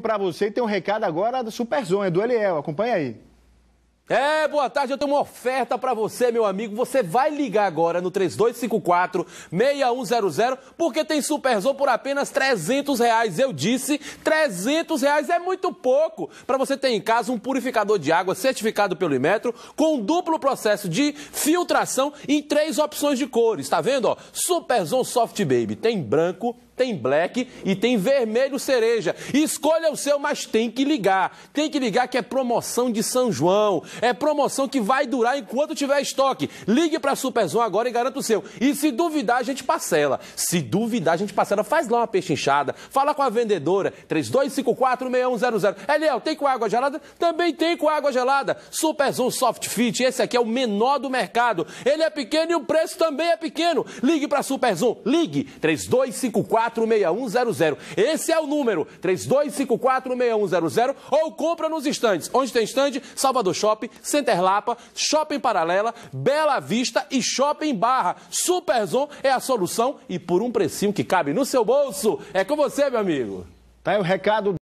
para você e tem um recado agora do Superzonha, do Eliel. Acompanha aí. É, boa tarde, eu tenho uma oferta para você, meu amigo. Você vai ligar agora no 3254-6100, porque tem Superzão por apenas 300 reais. Eu disse, 300 reais é muito pouco para você ter em casa um purificador de água certificado pelo Imetro, com duplo processo de filtração em três opções de cores. Tá vendo? Ó? Superzão Soft Baby tem branco, tem black e tem vermelho cereja. Escolha o seu, mas tem que ligar. Tem que ligar que é promoção de São João. É promoção que vai durar enquanto tiver estoque. Ligue para a Superzão agora e garanta o seu. E se duvidar, a gente parcela. Se duvidar, a gente parcela. Faz lá uma pechinchada. Fala com a vendedora. 32546100. Eliel, tem com água gelada? Também tem com água gelada. Superzão Soft Fit. Esse aqui é o menor do mercado. Ele é pequeno e o preço também é pequeno. Ligue para a Superzão. Ligue 3254 32546100. Esse é o número, 3254-6100. ou compra nos estandes. Onde tem estande? Salvador Shopping, Center Lapa, Shopping Paralela, Bela Vista e Shopping Barra. Superzon é a solução e por um precinho que cabe no seu bolso. É com você, meu amigo. Tá aí o recado